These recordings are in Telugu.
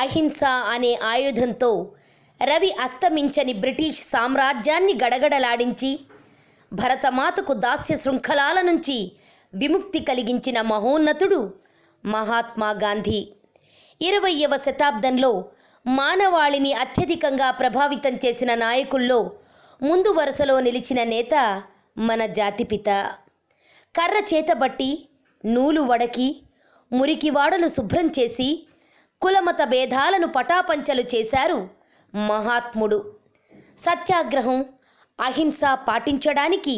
అహింస అనే ఆయుధంతో రవి అస్తమించని బ్రిటిష్ సామ్రాజ్యాన్ని గడగడలాడించి భరతమాతకు దాస్య శృంఖలాల నుంచి విముక్తి కలిగించిన మహోన్నతుడు మహాత్మా గాంధీ ఇరవయవ శతాబ్దంలో మానవాళిని అత్యధికంగా ప్రభావితం చేసిన నాయకుల్లో ముందు వరుసలో నిలిచిన నేత మన జాతిపిత కర్ర చేతబట్టి నూలు వడకి మురికివాడలు శుభ్రం చేసి కులమత భేదాలను పటాపంచలు చేశారు మహాత్ముడు సత్యాగ్రహం అహింస పాటించడానికి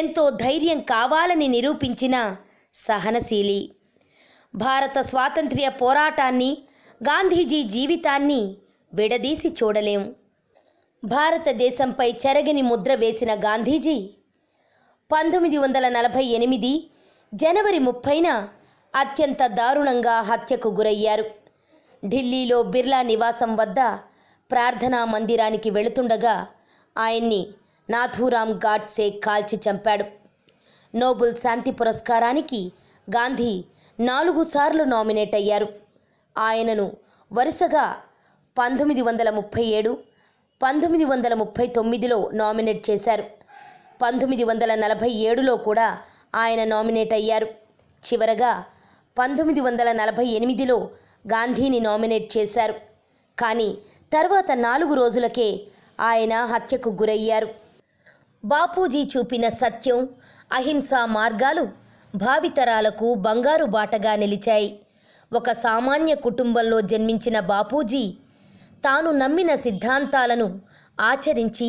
ఎంతో ధైర్యం కావాలని నిరూపించిన సహనశీలి భారత స్వాతంత్ర్య పోరాటాన్ని గాంధీజీ జీవితాన్ని విడదీసి చూడలేం భారతదేశంపై చెరగని ముద్ర వేసిన గాంధీజీ పంతొమ్మిది వందల నలభై ఎనిమిది జనవరి ముప్పైన అత్యంత దారుణంగా హత్యకు గురయ్యారు ఢిల్లీలో బిర్లా నివాసం వద్ద ప్రార్థనా మందిరానికి వెళుతుండగా ఆయన్ని నాథూరామ్ గాడ్సే కాల్చి చంపాడు నోబుల్ శాంతి పురస్కారానికి గాంధీ నాలుగు సార్లు నామినేట్ అయ్యారు ఆయనను వరుసగా పంతొమ్మిది వందల ముప్పై ఏడు పంతొమ్మిది వందల ముప్పై తొమ్మిదిలో నామినేట్ చేశారు పంతొమ్మిది వందల నలభై ఏడులో కూడా ఆయన నామినేట్ అయ్యారు చివరగా పంతొమ్మిది వందల నలభై ఎనిమిదిలో గాంధీని నామినేట్ చేశారు కానీ తర్వాత నాలుగు రోజులకే ఆయన హత్యకు గురయ్యారు బాపూజీ చూపిన సత్యం అహింసా మార్గాలు భావితరాలకు బంగారు బాటగా నిలిచాయి ఒక సామాన్య కుటుంబంలో జన్మించిన బాపూజీ తాను నమ్మిన సిద్ధాంతాలను ఆచరించి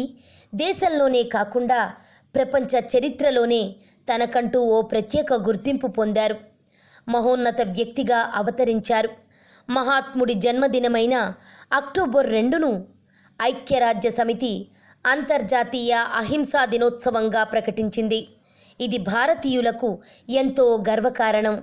దేశంలోనే కాకుండా ప్రపంచ చరిత్రలోనే తనకంటూ ఓ ప్రత్యేక గుర్తింపు పొందారు మహోన్నత వ్యక్తిగా అవతరించారు మహాత్ముడి జన్మదినమైన అక్టోబర్ రెండును ఐక్యరాజ్య సమితి అంతర్జాతీయ అహింసా దినోత్సవంగా ప్రకటించింది ఇది భారతీయులకు ఎంతో గర్వకారణం